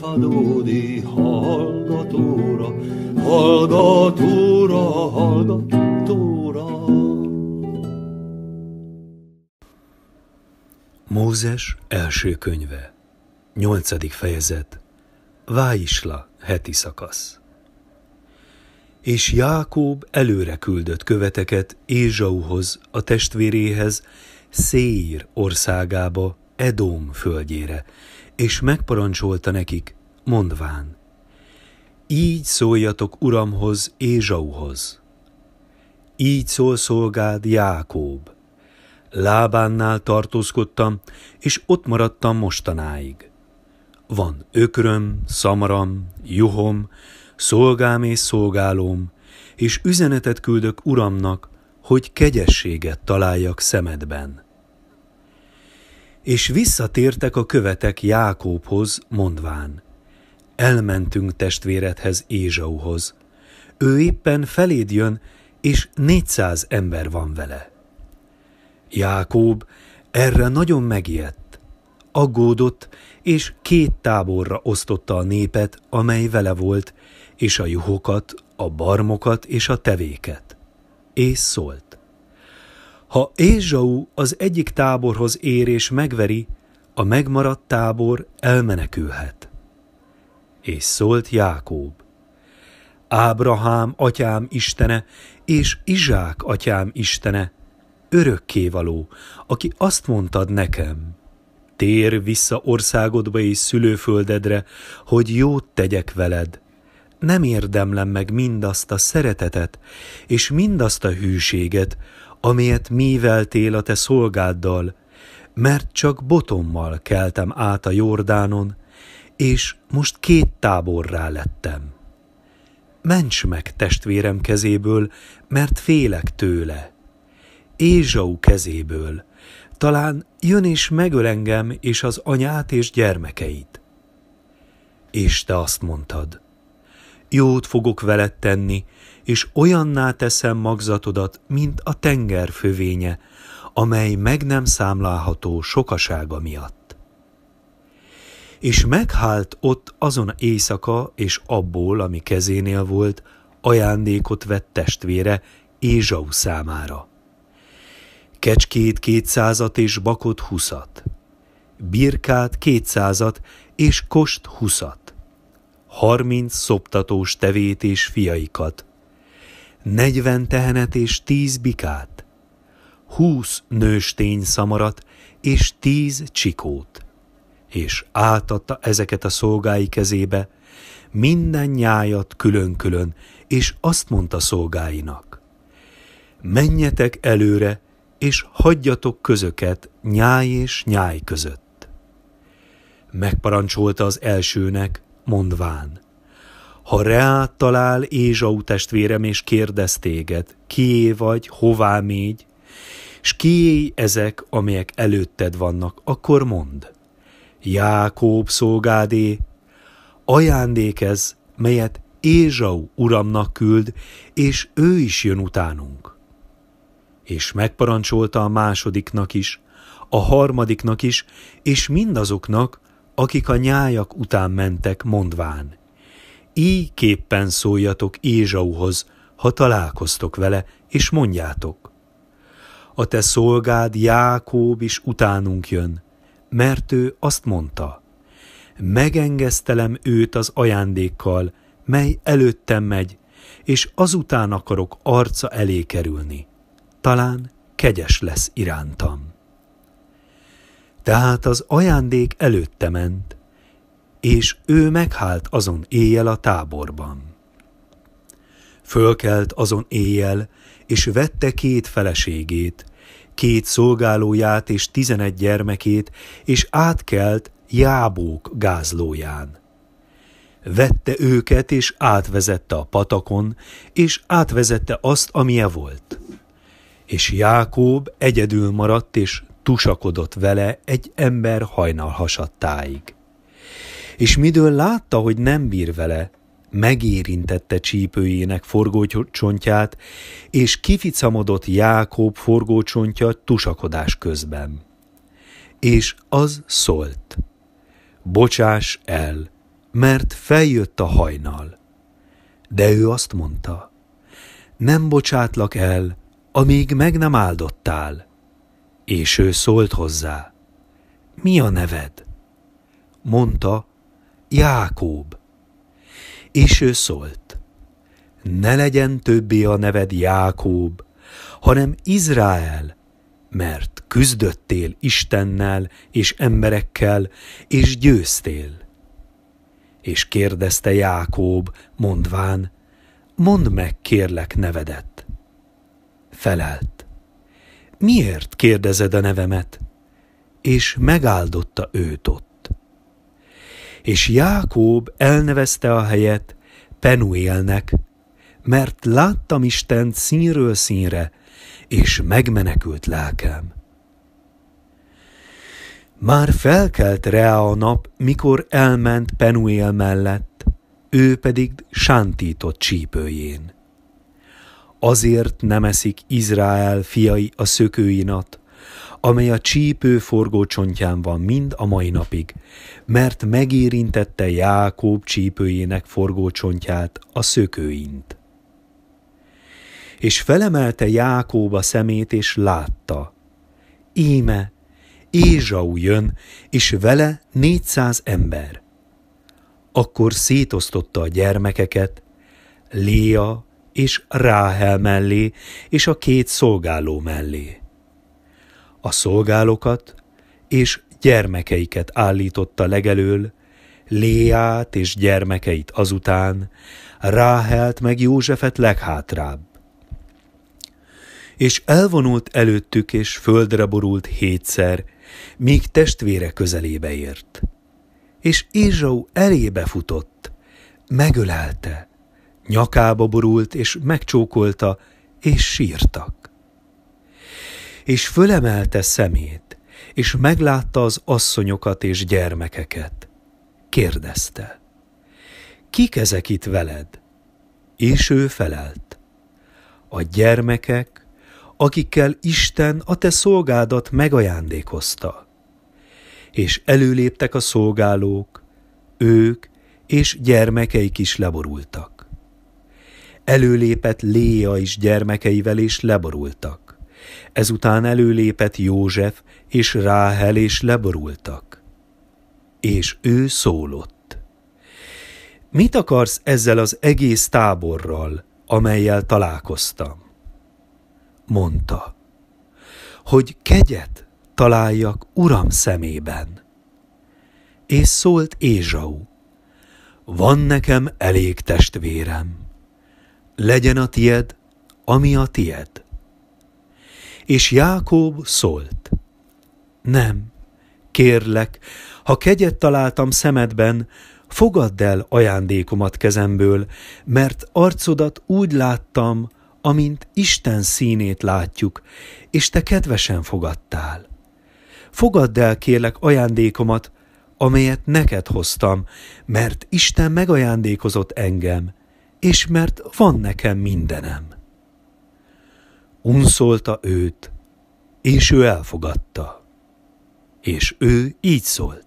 hadódi hallgatóra, hallgatóra, hallgatóra. Mózes első könyve, nyolcadik fejezet, Váisla heti szakasz. És Jákób előre küldött követeket Ézsauhoz, a testvéréhez, Széír országába, Edom földjére, és megparancsolta nekik, mondván, így szóljatok uramhoz, Ézsauhoz. Így szól szolgád Jákób. Lábánnál tartózkodtam, és ott maradtam mostanáig. Van ökröm, szamaram, juhom, szolgám és szolgálom, és üzenetet küldök uramnak, hogy kegyességet találjak szemedben és visszatértek a követek Jákóbhoz, mondván. Elmentünk testvéredhez Ézsauhoz. Ő éppen feléd jön, és négyszáz ember van vele. Jákób erre nagyon megijedt. Aggódott, és két táborra osztotta a népet, amely vele volt, és a juhokat, a barmokat és a tevéket. És szólt. Ha Ézsau az egyik táborhoz ér és megveri, a megmaradt tábor elmenekülhet. És szólt Jákób. Ábrahám atyám istene, és Izsák atyám istene, örökkévaló, aki azt mondtad nekem, tér vissza országodba és szülőföldedre, hogy jót tegyek veled. Nem érdemlem meg mindazt a szeretetet, és mindazt a hűséget, amelyet műveltél a te szolgáddal, mert csak botommal keltem át a Jordánon, és most két táborrá lettem. Ments meg testvérem kezéből, mert félek tőle. Ézsau kezéből, talán jön és megöl engem és az anyát és gyermekeit. És te azt mondtad, jót fogok veled tenni, és olyanná teszem magzatodat, mint a tenger fövénye, amely meg nem számlálható sokasága miatt. És meghált ott azon éjszaka, és abból, ami kezénél volt, ajándékot vett testvére Ézsau számára. Kecskét kétszázat és bakot huszat, birkát kétszázat és kost huszat, harminc szoptatós tevét és fiaikat, 40 tehenet és tíz bikát, húsz nőstény szamarat és tíz csikót, és átadta ezeket a szolgái kezébe, minden nyájat külön-külön, és azt mondta szolgáinak, menjetek előre, és hagyjatok közöket nyáj és nyáj között. Megparancsolta az elsőnek, mondván – ha reá talál Ézsau testvérem, és kérdez téged, kié vagy, hová mégy, s kié ezek, amelyek előtted vannak, akkor mond: Jákób szolgádé, ajándék ez, melyet Ézsau uramnak küld, és ő is jön utánunk. És megparancsolta a másodiknak is, a harmadiknak is, és mindazoknak, akik a nyájak után mentek, mondván – így képpen szóljatok Ézsauhoz, ha találkoztok vele, és mondjátok. A te szolgád Jákób is utánunk jön, mert ő azt mondta, megengesztelem őt az ajándékkal, mely előttem megy, és azután akarok arca elé kerülni. Talán kegyes lesz irántam. Tehát az ajándék előtte ment, és ő meghált azon éjjel a táborban. Fölkelt azon éjjel, és vette két feleségét, két szolgálóját és tizenegy gyermekét, és átkelt jábók gázlóján. Vette őket, és átvezette a patakon, és átvezette azt, amilyen volt. És Jákób egyedül maradt, és tusakodott vele egy ember hajnal hasadtáig és midől látta, hogy nem bír vele, megérintette csípőjének forgócsontját, és kificamodott Jákob forgócsontja tusakodás közben. És az szólt. Bocsáss el, mert feljött a hajnal. De ő azt mondta, nem bocsátlak el, amíg meg nem áldottál. És ő szólt hozzá, mi a neved? Mondta, Jákób. És ő szólt, ne legyen többé a neved Jákób, hanem Izrael, mert küzdöttél Istennel és emberekkel, és győztél. És kérdezte Jákób, mondván, mondd meg kérlek nevedet. Felelt, miért kérdezed a nevemet? És megáldotta őt ott és Jákób elnevezte a helyet Penuélnek, mert láttam Istent színről színre, és megmenekült lelkem. Már felkelt rá a nap, mikor elment Penuél mellett, ő pedig sántított csípőjén. Azért nem eszik Izrael fiai a szökőinat, amely a csípő forgócsontján van mind a mai napig, mert megérintette Jákob csípőjének forgócsontját, a szökőint. És felemelte Jákób a szemét, és látta. Íme, Ézsau jön, és vele négyszáz ember. Akkor szétosztotta a gyermekeket, Léa és Ráhel mellé, és a két szolgáló mellé a szolgálókat és gyermekeiket állította legelől, Léát és gyermekeit azután, Ráhelt meg Józsefet leghátrább. És elvonult előttük, és földre borult hétszer, míg testvére közelébe ért. És Izsau elébe futott, megölelte, nyakába borult, és megcsókolta, és sírtak és fölemelte szemét, és meglátta az asszonyokat és gyermekeket. Kérdezte, kik ezek itt veled? És ő felelt, a gyermekek, akikkel Isten a te szolgádat megajándékozta. És előléptek a szolgálók, ők és gyermekeik is leborultak. Előlépett Léa is gyermekeivel és leborultak. Ezután előlépett József, és Ráhel, és leborultak. És ő szólott. Mit akarsz ezzel az egész táborral, amelyel találkoztam? Mondta, hogy kegyet találjak uram szemében. És szólt Ézsau, van nekem elég testvérem, legyen a tied, ami a tied és Jákob szólt. Nem, kérlek, ha kegyet találtam szemedben, fogadd el ajándékomat kezemből, mert arcodat úgy láttam, amint Isten színét látjuk, és te kedvesen fogadtál. Fogadd el, kérlek, ajándékomat, amelyet neked hoztam, mert Isten megajándékozott engem, és mert van nekem mindenem unszolta őt, és ő elfogadta. És ő így szólt.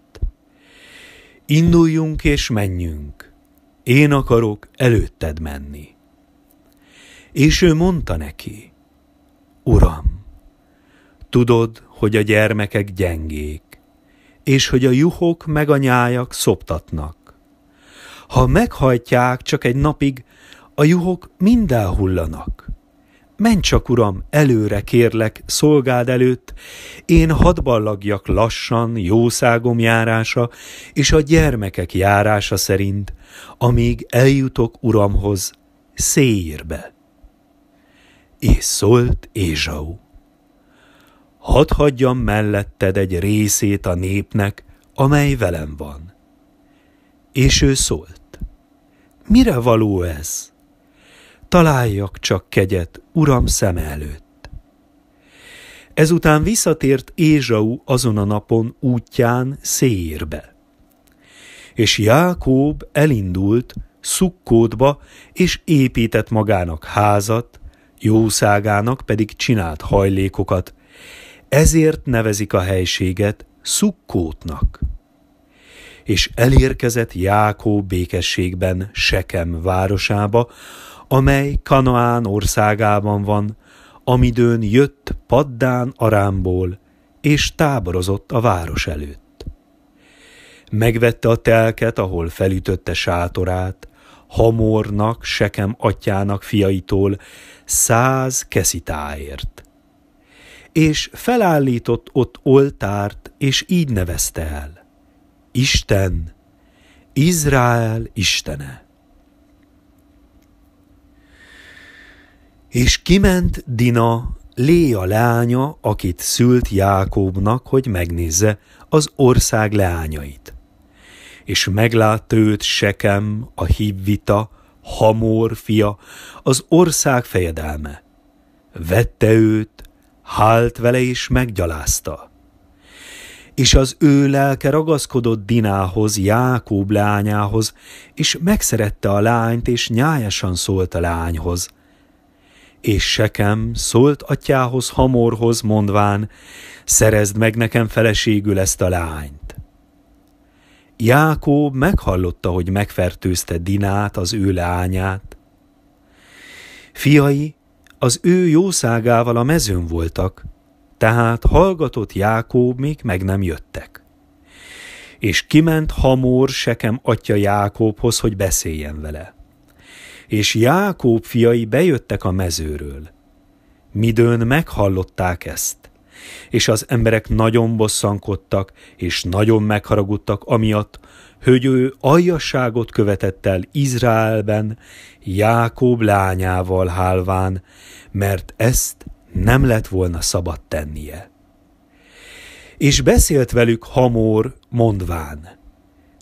Induljunk és menjünk, én akarok előtted menni. És ő mondta neki, Uram, tudod, hogy a gyermekek gyengék, és hogy a juhok meg a nyájak szoptatnak. Ha meghajtják csak egy napig, a juhok minden hullanak Menj csak, uram, előre kérlek, szolgád előtt, én hadballagjak lassan jószágom járása és a gyermekek járása szerint, amíg eljutok uramhoz, széírbe. És szólt Ézsau. Hadd hagyjam melletted egy részét a népnek, amely velem van. És ő szólt. Mire való ez? találjak csak kegyet uram szem előtt. Ezután visszatért Ézsau azon a napon útján Széírbe. És Jákób elindult Szukkódba, és épített magának házat, jószágának pedig csinált hajlékokat. Ezért nevezik a helységet Szukkótnak. És elérkezett Jákó békességben Sekem városába, amely Kanaán országában van, amidőn jött Paddán Arámból, és táborozott a város előtt. Megvette a telket, ahol felütötte sátorát, Hamornak, Sekem atyának fiaitól száz keszitáért. És felállított ott oltárt, és így nevezte el. Isten, Izrael Istene. És kiment Dina, Léa leánya, akit szült Jákobnak, hogy megnézze az ország leányait. És meglátta őt Sekem, a hívvita, Hamor fia, az ország fejedelme. Vette őt, hált vele és meggyalázta. És az ő lelke ragaszkodott Dinához, Jákob leányához, és megszerette a lányt, és nyájasan szólt a lányhoz – és Sekem szólt atyához, Hamorhoz mondván, szerezd meg nekem feleségül ezt a lányt. Jákób meghallotta, hogy megfertőzte Dinát, az ő lányát. Fiai az ő jószágával a mezőn voltak, tehát hallgatott Jákób, még meg nem jöttek. És kiment Hamor Sekem atya Jákóbhoz, hogy beszéljen vele és Jákób fiai bejöttek a mezőről. Midőn meghallották ezt, és az emberek nagyon bosszankodtak, és nagyon megharagudtak amiatt, hogy ő aljasságot követett el Izraelben, Jákób lányával hálván, mert ezt nem lett volna szabad tennie. És beszélt velük Hamor, mondván,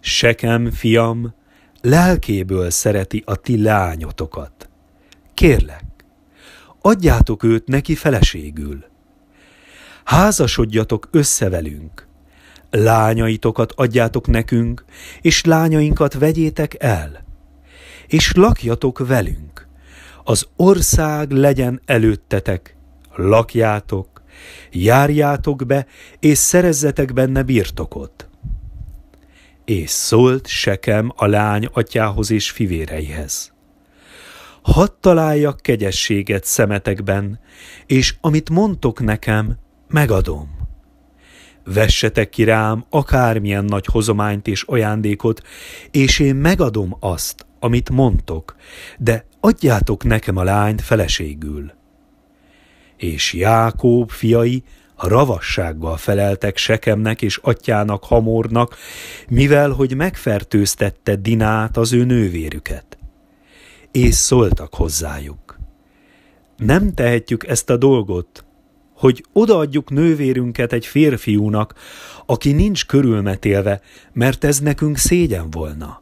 Sekem, fiam, lelkéből szereti a ti lányotokat. Kérlek, adjátok őt neki feleségül. Házasodjatok össze velünk, lányaitokat adjátok nekünk, és lányainkat vegyétek el, és lakjatok velünk, az ország legyen előttetek, lakjátok, járjátok be, és szerezzetek benne birtokot és szólt Sekem a lány atyához és fivéreihez. Hadd találjak kegyességet szemetekben, és amit mondtok nekem, megadom. Vessetek ki rám akármilyen nagy hozományt és ajándékot, és én megadom azt, amit mondtok, de adjátok nekem a lányt feleségül. És Jákób fiai ravassággal feleltek Sekemnek és atyának Hamornak, mivel hogy megfertőztette Dinát az ő nővérüket. És szóltak hozzájuk. Nem tehetjük ezt a dolgot, hogy odaadjuk nővérünket egy férfiúnak, aki nincs körülmetélve, mert ez nekünk szégyen volna.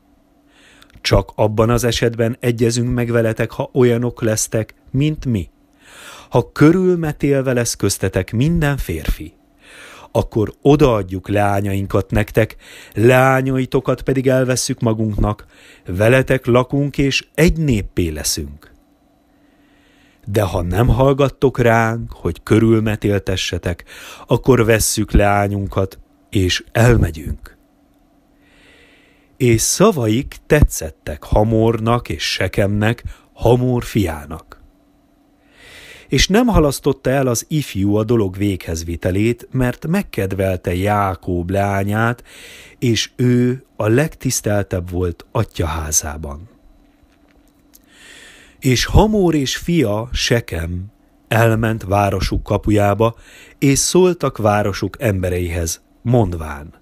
Csak abban az esetben egyezünk meg veletek, ha olyanok lesztek, mint mi ha körülmetélve lesz köztetek minden férfi, akkor odaadjuk leányainkat nektek, leányaitokat pedig elveszük magunknak, veletek lakunk és egy néppé leszünk. De ha nem hallgattok ránk, hogy körülmetéltessetek, akkor vesszük leányunkat, és elmegyünk. És szavaik tetszettek Hamornak és Sekemnek, Hamor fiának és nem halasztotta el az ifjú a dolog véghezvitelét, mert megkedvelte Jákób leányát, és ő a legtiszteltebb volt atyaházában. És Hamór és fia Sekem elment városuk kapujába, és szóltak városuk embereihez, mondván.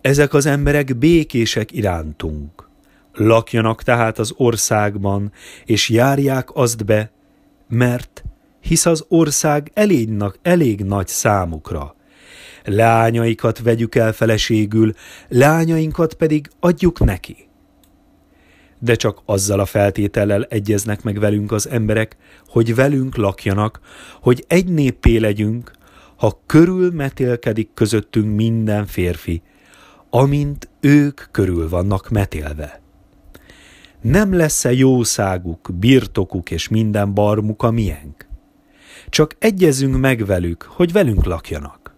Ezek az emberek békések irántunk. Lakjanak tehát az országban, és járják azt be, mert hisz az ország elég, elég nagy számukra. Lányaikat vegyük el feleségül, lányainkat pedig adjuk neki. De csak azzal a feltétellel egyeznek meg velünk az emberek, hogy velünk lakjanak, hogy egy néppé legyünk, ha körülmetélkedik közöttünk minden férfi, amint ők körül vannak metélve nem lesz-e jószáguk, birtokuk és minden barmuk a miénk? Csak egyezünk meg velük, hogy velünk lakjanak.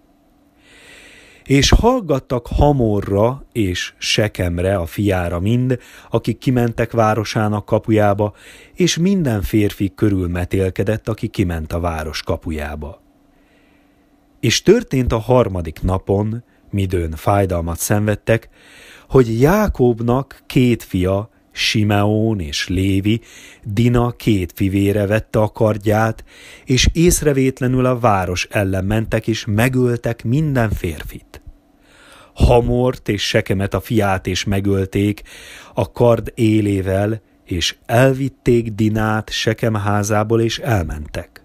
És hallgattak Hamorra és Sekemre, a fiára mind, akik kimentek városának kapujába, és minden férfi körül metélkedett, aki kiment a város kapujába. És történt a harmadik napon, midőn fájdalmat szenvedtek, hogy Jákobnak két fia, Simeón és Lévi, Dina két fivére vette a kardját, és észrevétlenül a város ellen mentek és megöltek minden férfit. Hamort és Sekemet a fiát is megölték a kard élével, és elvitték Dinát Sekem házából és elmentek.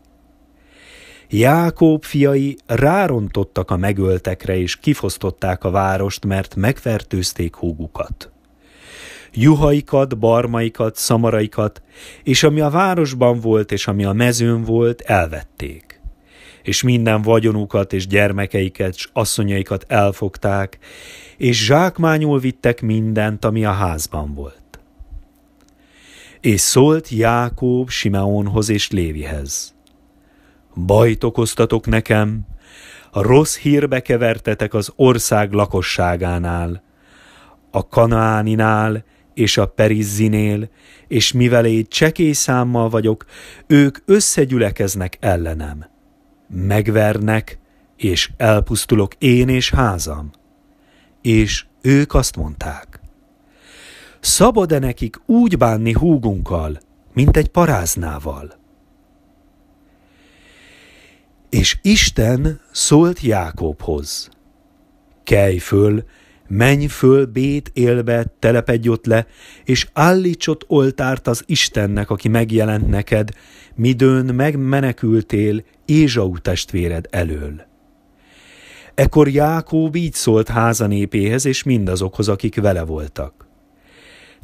Jákób fiai rárontottak a megöltekre és kifosztották a várost, mert megfertőzték húgukat juhaikat, barmaikat, szamaraikat, és ami a városban volt, és ami a mezőn volt, elvették. És minden vagyonukat és gyermekeiket, és asszonyaikat elfogták, és zsákmányul vittek mindent, ami a házban volt. És szólt Jákób Simeonhoz és Lévihez. Bajt okoztatok nekem, a rossz hírbe kevertetek az ország lakosságánál, a kanáninál, és a Perizzinél, és mivel én csekély számmal vagyok, ők összegyülekeznek ellenem. Megvernek, és elpusztulok én és házam. És ők azt mondták. Szabad-e nekik úgy bánni húgunkkal, mint egy paráznával? És Isten szólt Jákobhoz. Kelj föl, Menj föl Bét élbe, telepedj ott le, és állíts ott oltárt az Istennek, aki megjelent neked, midőn megmenekültél Ézsau testvéred elől. Ekkor Jákób így szólt népéhez és mindazokhoz, akik vele voltak.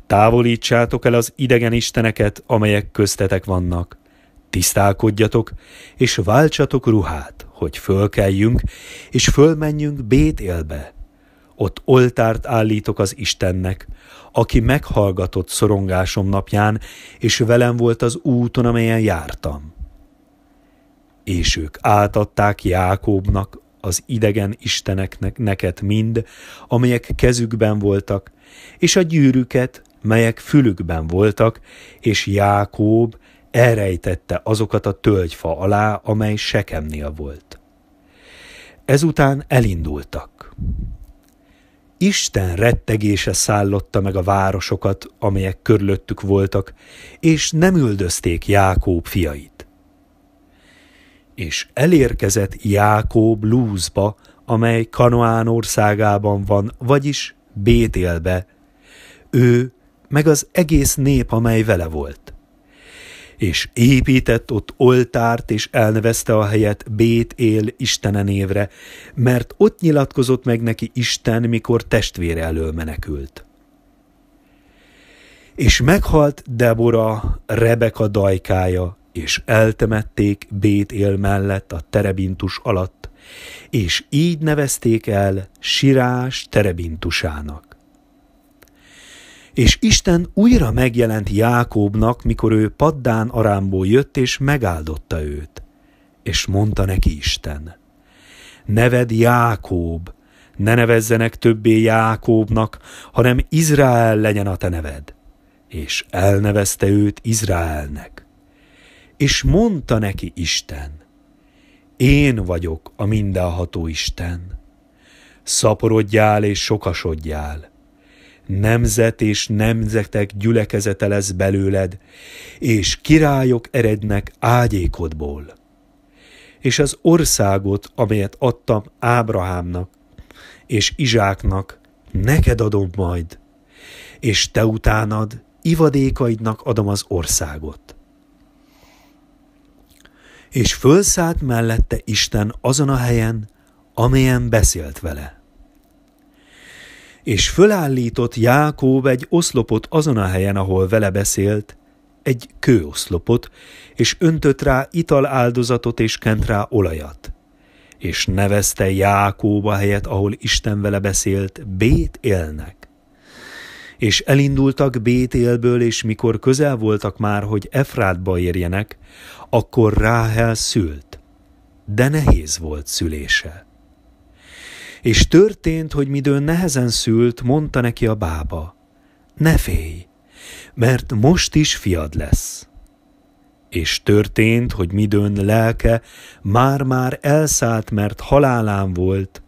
Távolítsátok el az idegen isteneket, amelyek köztetek vannak. Tisztálkodjatok, és váltsatok ruhát, hogy fölkeljünk, és fölmenjünk Bétélbe, ott oltárt állítok az Istennek, aki meghallgatott szorongásom napján, és velem volt az úton, amelyen jártam. És ők átadták Jákóbnak, az idegen isteneknek neked mind, amelyek kezükben voltak, és a gyűrűket, melyek fülükben voltak, és Jákób elrejtette azokat a tölgyfa alá, amely Sekemnél volt. Ezután elindultak. Isten rettegése szállotta meg a városokat, amelyek körülöttük voltak, és nem üldözték Jákób fiait. És elérkezett Jákób Lúzba, amely Kanoán országában van, vagyis Bétélbe, ő meg az egész nép, amely vele volt és épített ott oltárt, és elnevezte a helyet Bét él Istene névre, mert ott nyilatkozott meg neki Isten, mikor testvére elől menekült. És meghalt Debora, Rebeka dajkája, és eltemették Bét él mellett a terebintus alatt, és így nevezték el Sirás terebintusának. És Isten újra megjelent Jákóbnak, mikor ő paddán arámból jött, és megáldotta őt. És mondta neki Isten, neved Jákób, ne nevezzenek többé Jákóbnak, hanem Izrael legyen a te neved. És elnevezte őt Izraelnek. És mondta neki Isten, én vagyok a mindenható Isten. Szaporodjál és sokasodjál, nemzet és nemzetek gyülekezete lesz belőled, és királyok erednek ágyékodból. És az országot, amelyet adtam Ábrahámnak és Izsáknak, neked adom majd, és te utánad ivadékaidnak adom az országot. És fölszállt mellette Isten azon a helyen, amelyen beszélt vele és fölállított Jákób egy oszlopot azon a helyen, ahol vele beszélt, egy kőoszlopot, és öntött rá italáldozatot és kent rá olajat. És nevezte Jákób a helyet, ahol Isten vele beszélt, Bét élnek. És elindultak Bétélből, és mikor közel voltak már, hogy Efrátba érjenek, akkor Ráhel szült, de nehéz volt szülése. És történt, hogy midőn nehezen szült, mondta neki a bába, ne félj, mert most is fiad lesz. És történt, hogy midőn lelke már-már elszállt, mert halálán volt,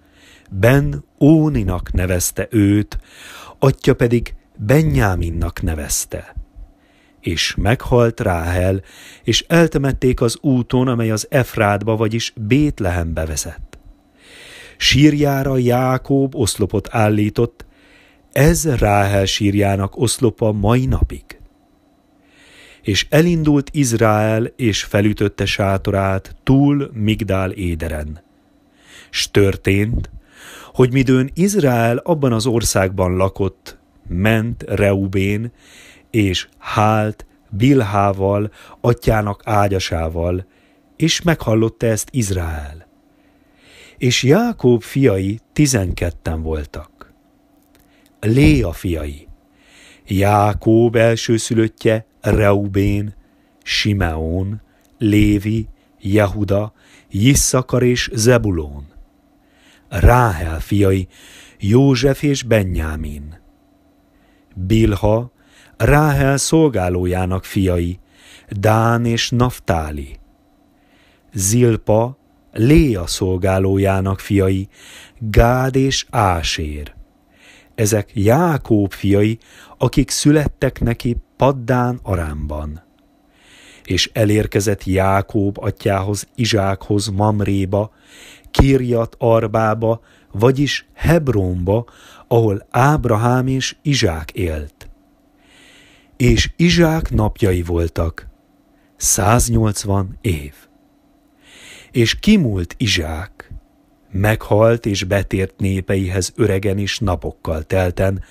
Ben Óninak nevezte őt, atya pedig Benyáminnak nevezte. És meghalt Ráhel, és eltemették az úton, amely az Efrádba, vagyis Bétlehembe vezet. Sírjára Jákób oszlopot állított, ez Ráhel sírjának oszlopa mai napig. És elindult Izrael, és felütötte sátorát túl Migdál éderen. S történt, hogy midőn Izrael abban az országban lakott, ment Reubén, és hált Bilhával, atyának ágyasával, és meghallotta ezt Izrael és Jákob fiai tizenketten voltak. Léa fiai, Jákob elsőszülöttje Reubén, Simeón, Lévi, Jehuda, Jisszakar és Zebulón. Ráhel fiai, József és Benyámin. Bilha, Ráhel szolgálójának fiai, Dán és Naftáli. Zilpa, Léa szolgálójának fiai, Gád és Ásér. Ezek Jákób fiai, akik születtek neki Paddán Arámban. És elérkezett Jákób atyához, Izsákhoz, Mamréba, Kirjat Arbába, vagyis Hebrónba, ahol Ábrahám és Izsák élt. És Izsák napjai voltak, 180 év és kimúlt Izsák, meghalt és betért népeihez öregen is napokkal telten,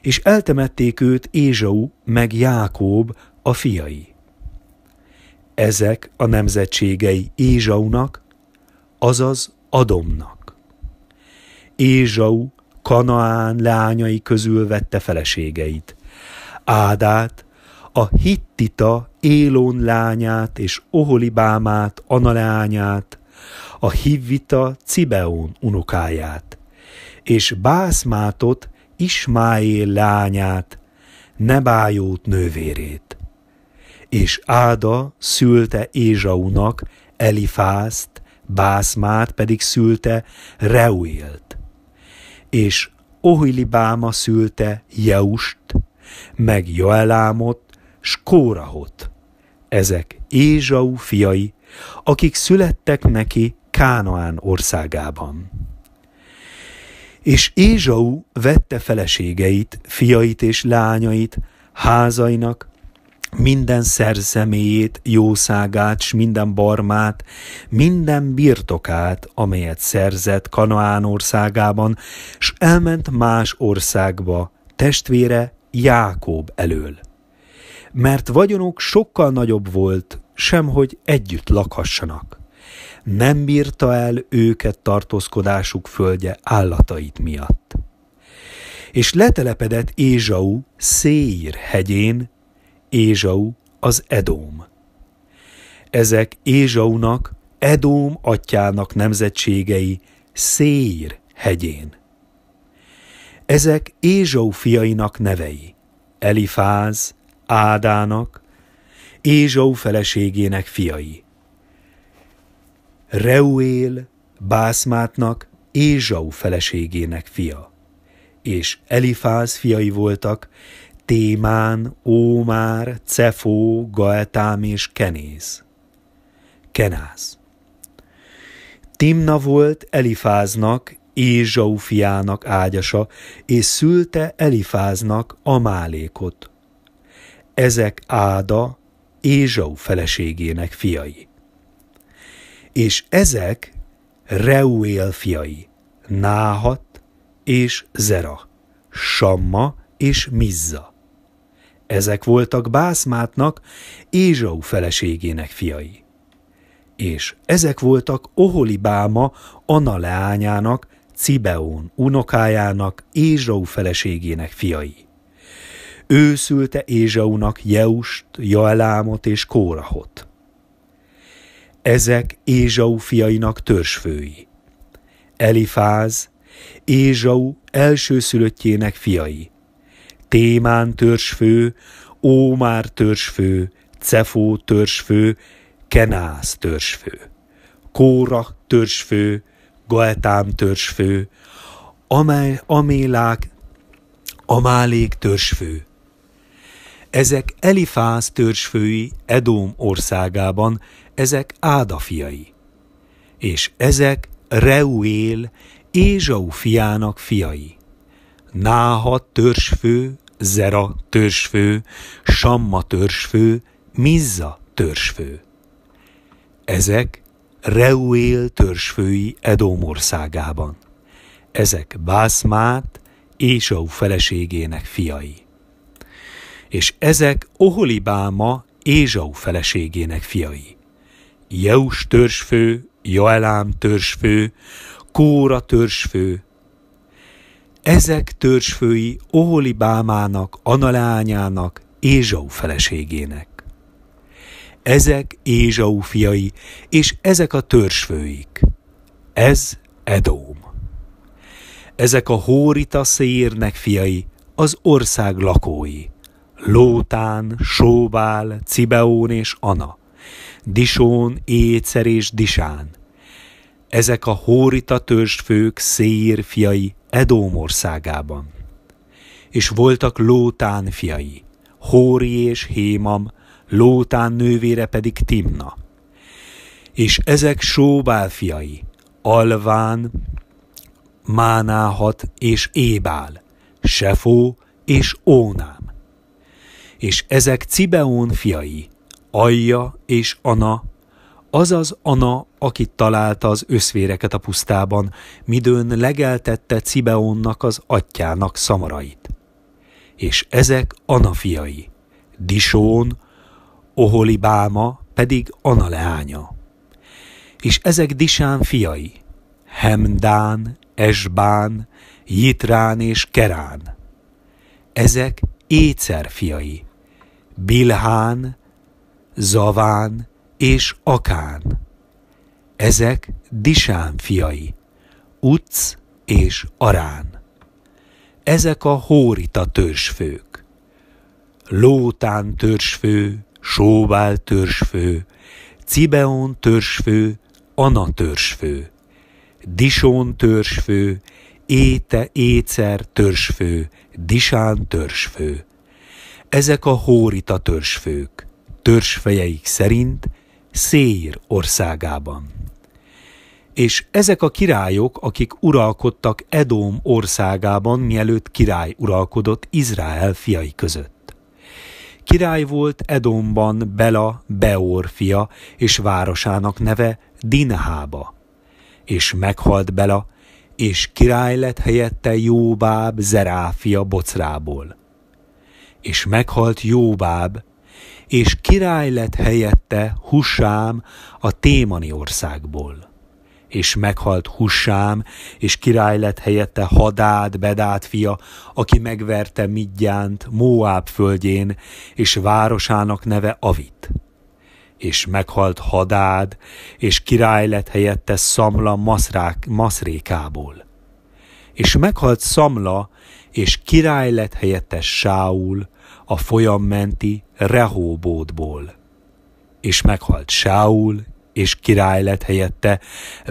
és eltemették őt Ézsau meg Jákób a fiai. Ezek a nemzetségei Ézsaunak, azaz Adomnak. Ézsau Kanaán leányai közül vette feleségeit, Ádát, a Hittita Élón lányát és Oholibámát, Analányát, a hivita Cibeón unokáját, és Bászmátot Ismáél lányát, Nebájót nővérét. És Áda szülte Ézsaunak Elifázt, Bászmát pedig szülte Reuélt. És Ohilibáma szülte Jeust, meg Joelámot, Skórahot. Ezek Ézsau fiai, akik születtek neki Kánoán országában. És Ézsau vette feleségeit, fiait és lányait, házainak, minden szerzeméjét, jószágát, s minden barmát, minden birtokát, amelyet szerzett Kanaán országában, s elment más országba testvére Jákob elől mert vagyonuk sokkal nagyobb volt, sem hogy együtt lakhassanak. Nem bírta el őket tartózkodásuk földje állatait miatt. És letelepedett Ézsau Széír hegyén, Ézsau az Edóm. Ezek Ézsaunak, Edóm atyának nemzetségei Széír hegyén. Ezek Ézsau fiainak nevei, Elifáz, Ádának, Ézsau feleségének fiai. Reuél, Bászmátnak, Ézsau feleségének fia, és Elifáz fiai voltak, Témán, Ómár, Cefó, Galtám és Kenéz. Kenáz. Timna volt Elifáznak, Ézsau fiának ágyasa, és szülte Elifáznak Amálékot, ezek Áda Ézsau feleségének fiai. És ezek Reuél fiai, Náhat és Zera, Samma és Mizza. Ezek voltak Bászmátnak, Ézsau feleségének fiai. És ezek voltak Oholibáma, Anna leányának, Cibeón unokájának, Ézsau feleségének fiai. Ő szülte Ézsaunak Jeust, Jaelámot és Kórahot. Ezek Ézsau fiainak törzsfői. Elifáz, Ézsau elsőszülöttjének fiai. Témán törzsfő, Ómár törzsfő, Cefó törzsfő, Kenász törzsfő, Kóra törzsfő, Gaetám törzsfő, Amely, Amélák, Amálék törzsfő, ezek Elifáz törzsfői Edom országában, ezek Áda fiai. És ezek Reuél, Ézsau fiának fiai. Náha törzsfő, Zera törzsfő, Samma törzsfő, Mizza törzsfő. Ezek Reuél törzsfői Edom országában. Ezek Bászmát, Ézsau feleségének fiai és ezek Oholibáma Ézsau feleségének fiai. Jeus törzsfő, Jaelám törzsfő, Kóra törzsfő. Ezek törzsfői Oholibámának, Analányának, Ézsau feleségének. Ezek Ézsau fiai, és ezek a törzsfőik. Ez Edóm. Ezek a Hórita szérnek fiai, az ország lakói Lótán, Sóbál, Cibeón és Ana, Disón, Écer és Disán. Ezek a hórita törzsfők Széír fiai országában. És voltak Lótán fiai, Hóri és Hémam, Lótán nővére pedig Timna. És ezek Sóbál fiai, Alván, Mánáhat és Ébál, Sefó és Ónán és ezek Cibeón fiai, Aja és Ana, azaz Ana, akit találta az összvéreket a pusztában, midőn legeltette Cibeónnak az atyának szamarait. És ezek Ana fiai, Disón, Oholibáma pedig Ana leánya. És ezek Disán fiai, Hemdán, Esbán, Jitrán és Kerán. Ezek Écer fiai, Bilhán, Zaván és Akán. Ezek Disán fiai, Utz és Arán. Ezek a Hórita törzsfők. Lótán törzsfő, Sóbál törzsfő, Cibeon törzsfő, Ana törzsfő, Disón törzsfő, Éte Écer törzsfő, Disán törzsfő, ezek a hórita törzsfők, törzsfejeik szerint Széír országában. És ezek a királyok, akik uralkodtak Edom országában, mielőtt király uralkodott Izrael fiai között. Király volt Edomban Bela Beor fia, és városának neve Dinahába. És meghalt Bela, és király lett helyette Jóbáb Zeráfia bocrából és meghalt Jóbáb, és király lett helyette Husám a Témani országból. És meghalt Husám, és király lett helyette Hadád, Bedád fia, aki megverte Midjánt Móáb földjén, és városának neve Avit. És meghalt Hadád, és király lett helyette Szamla Maszrák, Maszrékából. És meghalt Szamla, és király lett helyette Sául, a folyammenti Rehóbótból. És meghalt Sául, és király lett helyette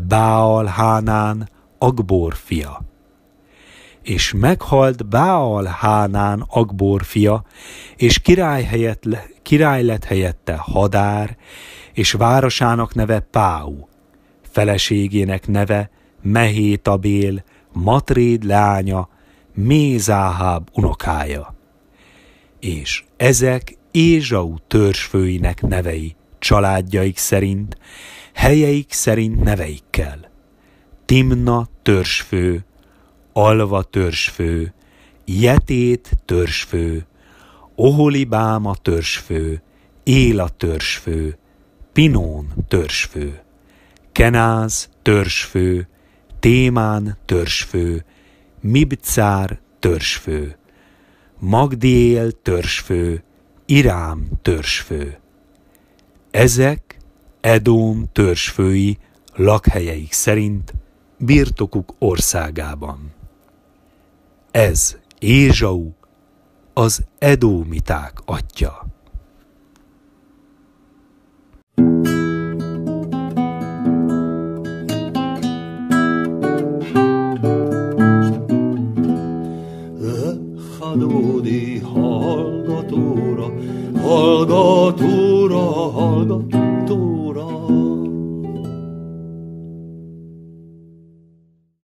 Báal Hánán, Agbor fia. És meghalt Báal Hánán, Agbor fia, és király, helyett, király lett helyette Hadár, és városának neve Páu, feleségének neve Mehétabél, Matréd lánya, Mézáháb unokája és ezek Ézsau törzsfőinek nevei, családjaik szerint, helyeik szerint neveikkel. Timna törzsfő, Alva törzsfő, Jetét törzsfő, Oholibáma törzsfő, Éla törzsfő, Pinón törzsfő, Kenáz törzsfő, Témán törzsfő, Mibcár törzsfő, Magdiél törsfő, Irám törsfő. Ezek Edom törsfői lakhelyeik szerint birtokuk országában. Ez Ézsau, az Edómiták atya. Hadó Hallgat, Óra, hallgat,